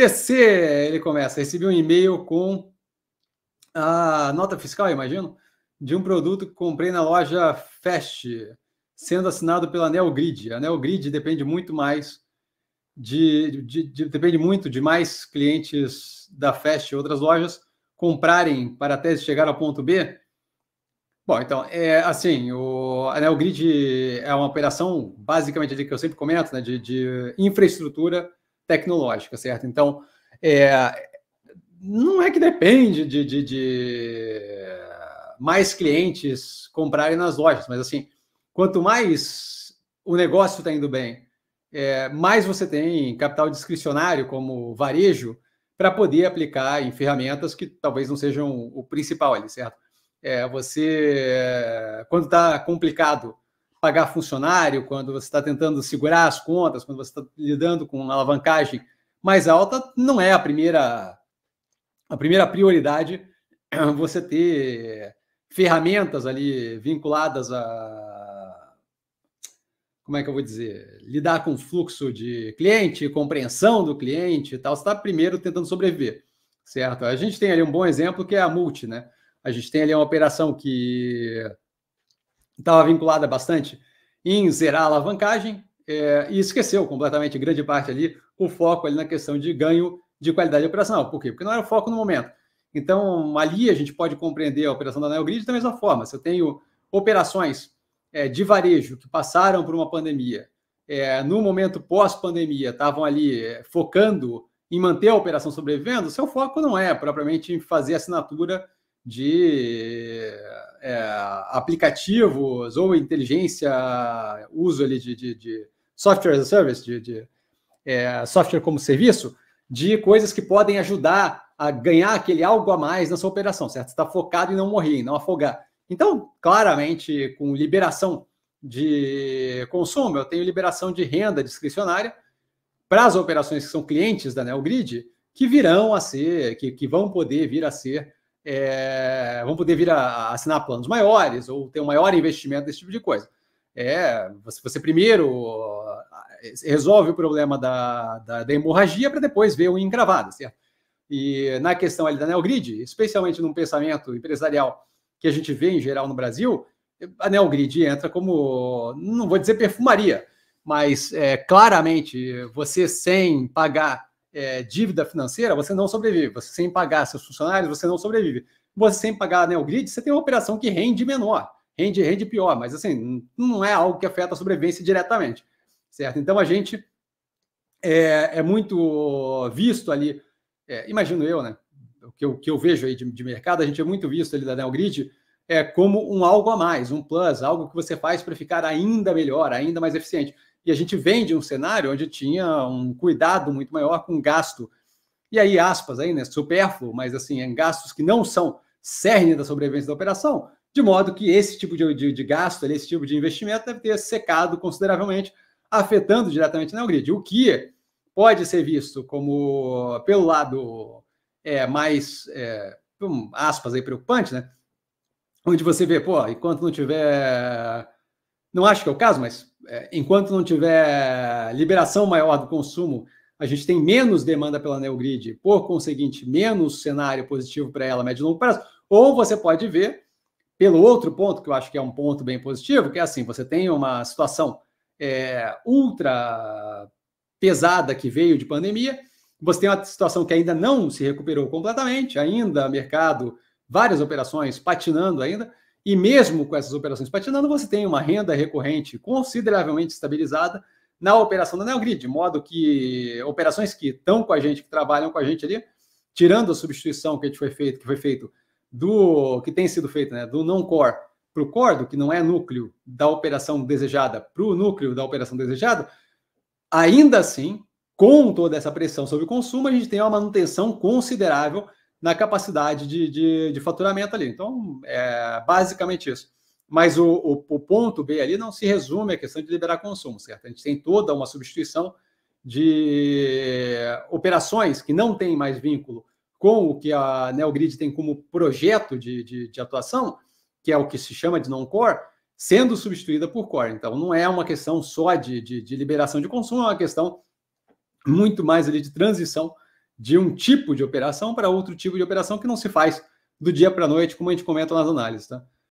PC, ele começa, recebi um e-mail com a nota fiscal, imagino, de um produto que comprei na loja Fast, sendo assinado pela NeoGrid. A NeoGrid depende muito mais de, de, de, depende muito de mais clientes da Fast e outras lojas comprarem para até chegar ao ponto B. Bom, então, é assim, o, a NeoGrid é uma operação, basicamente, que eu sempre comento, né, de, de infraestrutura tecnológica, certo? Então, é, não é que depende de, de, de, mais clientes comprarem nas lojas, mas assim, quanto mais o negócio está indo bem, é, mais você tem capital discricionário como varejo para poder aplicar em ferramentas que talvez não sejam o principal ali, certo? É, você, quando está complicado pagar funcionário, quando você está tentando segurar as contas, quando você está lidando com uma alavancagem mais alta, não é a primeira a primeira prioridade você ter ferramentas ali vinculadas a como é que eu vou dizer lidar com fluxo de cliente, compreensão do cliente e tal. Você está primeiro tentando sobreviver, certo? A gente tem ali um bom exemplo que é a multi, né? A gente tem ali uma operação que estava vinculada bastante em zerar a alavancagem é, e esqueceu completamente, grande parte ali, o foco ali na questão de ganho de qualidade operacional. Por quê? Porque não era o foco no momento. Então, ali a gente pode compreender a operação da Neogrid da mesma forma. Se eu tenho operações é, de varejo que passaram por uma pandemia, é, no momento pós-pandemia, estavam ali é, focando em manter a operação sobrevivendo, seu foco não é propriamente em fazer assinatura de é, aplicativos ou inteligência, uso ali de, de, de software as a service, de, de é, software como serviço, de coisas que podem ajudar a ganhar aquele algo a mais na sua operação, certo? Você está focado em não morrer, em não afogar. Então, claramente, com liberação de consumo, eu tenho liberação de renda discricionária para as operações que são clientes da NeoGrid, que virão a ser, que, que vão poder vir a ser é, vão poder vir a, a, assinar planos maiores ou ter um maior investimento desse tipo de coisa. É, você, você primeiro é, é, resolve o problema da, da, da hemorragia para depois ver o encravado, certo? E na questão ali da Neogrid, especialmente num pensamento empresarial que a gente vê em geral no Brasil, a Neogrid entra como, não vou dizer perfumaria, mas é, claramente você sem pagar é, dívida financeira, você não sobrevive. Você sem pagar seus funcionários, você não sobrevive. Você sem pagar né, o grid, você tem uma operação que rende menor, rende, rende pior, mas assim, não é algo que afeta a sobrevivência diretamente, certo? Então a gente é, é muito visto ali, é, imagino eu, né? O que eu, que eu vejo aí de, de mercado, a gente é muito visto ali da NeoGrid é, como um algo a mais, um plus, algo que você faz para ficar ainda melhor, ainda mais eficiente. E a gente vem de um cenário onde tinha um cuidado muito maior com gasto. E aí, aspas aí, né? Supérfluo, mas assim, em gastos que não são cerne da sobrevivência da operação, de modo que esse tipo de, de, de gasto, esse tipo de investimento deve ter secado consideravelmente, afetando diretamente na grid. O que pode ser visto como, pelo lado é, mais, é, aspas aí, preocupante, né? Onde você vê, pô, enquanto não tiver. Não acho que é o caso, mas é, enquanto não tiver liberação maior do consumo, a gente tem menos demanda pela neogrid, por conseguinte, menos cenário positivo para ela médio e longo prazo. Ou você pode ver, pelo outro ponto, que eu acho que é um ponto bem positivo, que é assim: você tem uma situação é, ultra pesada que veio de pandemia, você tem uma situação que ainda não se recuperou completamente, ainda mercado, várias operações patinando ainda. E mesmo com essas operações patinando, você tem uma renda recorrente consideravelmente estabilizada na operação da NeoGrid, de modo que operações que estão com a gente, que trabalham com a gente ali, tirando a substituição que a gente foi feito, que foi feito do que tem sido feito, né, do não core para o core, do que não é núcleo da operação desejada para o núcleo da operação desejada, ainda assim, com toda essa pressão sobre o consumo, a gente tem uma manutenção considerável na capacidade de, de, de faturamento ali. Então, é basicamente isso. Mas o, o, o, ponto B ali não se resume à questão de liberar consumo, certo? A gente tem toda uma substituição de operações que não têm mais vínculo com o que a Neogrid tem como projeto de, de, de atuação, que é o que se chama de non-core, sendo substituída por core. Então, não é uma questão só de, de, de liberação de consumo, é uma questão muito mais ali de transição de um tipo de operação para outro tipo de operação que não se faz do dia para a noite, como a gente comenta nas análises, tá?